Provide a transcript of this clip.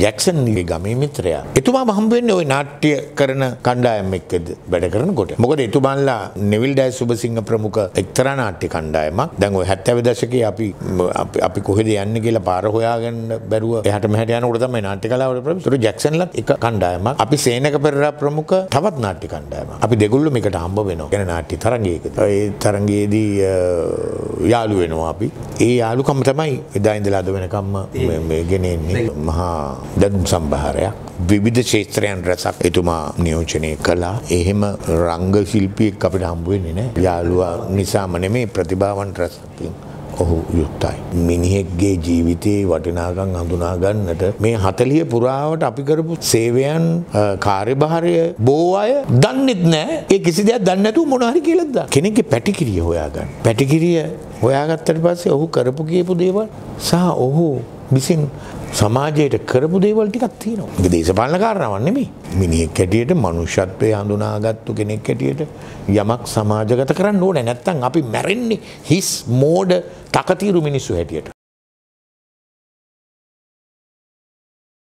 ජැක්සන්ගේ ගමේ මිත්‍රයා. එතුමා හම්බවෙන්නේ ওই නාට්‍ය කරන කණ්ඩායම් එක්කද වැඩ කරනකොට. මොකද එතුමන්ලා නෙවිල් ඩයස් සුබසිංහ ප්‍රමුඛ එක්තරා නාට්‍ය කණ්ඩායමක්. දැන් ওই 70 දශකයේ අපි අපි කොහෙද යන්නේ කියලා පාර හොයාගන්න බැරුව එහාට මෙහාට යනකොට තමයි නාට්‍ය කලාවට ප්‍රමුඛ. ඒතර ජැක්සන්ලත් එක කණ්ඩායමක්. අපි සේනක පෙරේරා ප්‍රමුඛ තවත් නාට්‍ය කණ්ඩායමක්. අපි දෙගොල්ලෝ මේකට හම්බ වෙනවා. කියන නාට්‍ය තරඟයකද. ඒ තරඟයේදී යාළු වෙනවා අපි. ඒ යාළුකම තමයි එදා ඉඳලා අද වෙනකම්ම ගෙනෙන්නේ. මහා දැනුම් සම්භාරයක් විවිධ ශේත්‍රයන් රැසක් එතුමා නියෝජනය කළා. එහෙම රංග ශිල්පියෙක් අපිට හම්බ වෙන්නේ නැහැ. යාළුවා නිසාම නෙමෙයි ප්‍රතිභාවන් රැසකින් ඔහු යුක්තයි. මිනිහෙක්ගේ ජීවිතයේ වටිනාකම් හඳුනා ගන්නට මේ 40 පුරාවට අපි කරපු සේවයන් කාර්යභාරය බෝ අය දන්නෙත් නැහැ. ඒ කිසි දෙයක් දන්නේ නැතුව මොන හරි කියලාද දා. කෙනෙක්ගේ පැටිකිරිය හොයාගන්න. පැටිකිරිය හොයාගත්තට පස්සේ ඔහු කරපු කියපු දේවල් සහ ඔහු විසින් සමාජයට කරපු දේවල් ටිකක් තියෙනවා. ඒක දේශපාලන කාරණාවක් නෙමෙයි. මිනිහෙක් හැටියට මනුෂ්‍යත්වයේ හඳුනාගත්තු කෙනෙක් හැටියට යමක් සමාජගත කරන්න ඕනේ. නැත්තම් අපි මැරෙන්නේ හිස් මෝඩ තකතිරු මිනිස්සු හැටියට.